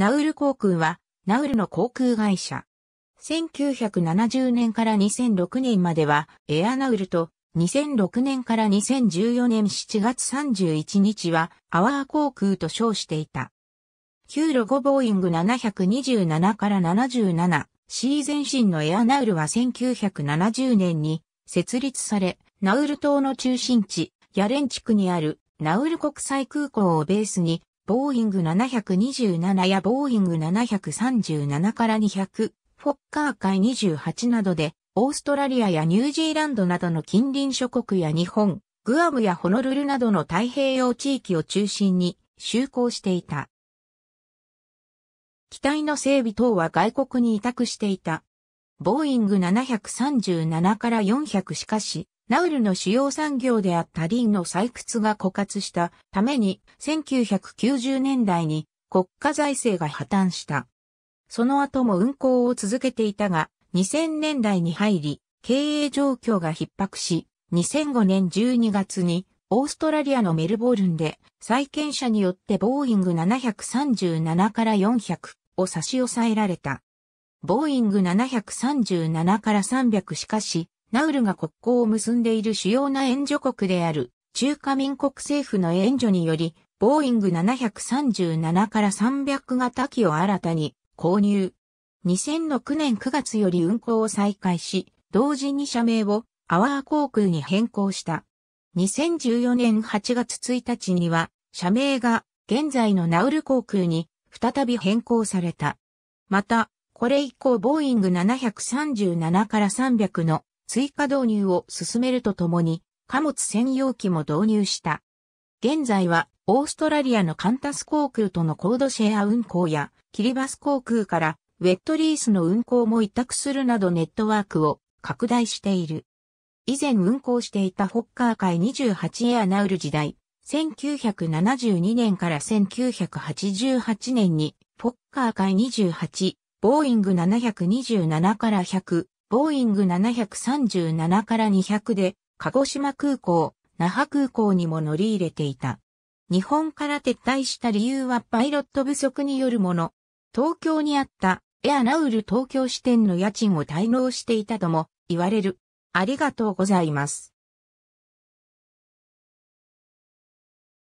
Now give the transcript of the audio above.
ナウル航空は、ナウルの航空会社。1970年から2006年までは、エアナウルと、2006年から2014年7月31日は、アワー航空と称していた。旧ロゴボーイング727から77、C 前身のエアナウルは1970年に設立され、ナウル島の中心地、ヤレン地区にあるナウル国際空港をベースにボーイング727やボーイング737から200、フォッカー海28などで、オーストラリアやニュージーランドなどの近隣諸国や日本、グアムやホノルルなどの太平洋地域を中心に就航していた。機体の整備等は外国に委託していた。ボーイング737から400しかし、ナウルの主要産業であったリンの採掘が枯渇したために1990年代に国家財政が破綻した。その後も運行を続けていたが2000年代に入り経営状況が逼迫し2005年12月にオーストラリアのメルボルンで債権者によってボーイング737から400を差し押さえられた。ボーイング737から300しかしナウルが国交を結んでいる主要な援助国である中華民国政府の援助により、ボーイング737から300型機を新たに購入。2006年9月より運航を再開し、同時に社名をアワー航空に変更した。2014年8月1日には、社名が現在のナウル航空に再び変更された。また、これ以降ボーイング737から300の追加導入を進めるとともに、貨物専用機も導入した。現在は、オーストラリアのカンタス航空とのコードシェア運航や、キリバス航空からウェットリースの運航も委託するなどネットワークを拡大している。以前運航していたホッカー海28エアナウル時代、1972年から1988年に、フォッカー海28、ボーイング727から100、ボーイング737から200で、鹿児島空港、那覇空港にも乗り入れていた。日本から撤退した理由はパイロット不足によるもの。東京にあったエアナウル東京支店の家賃を滞納していたとも言われる。ありがとうございます。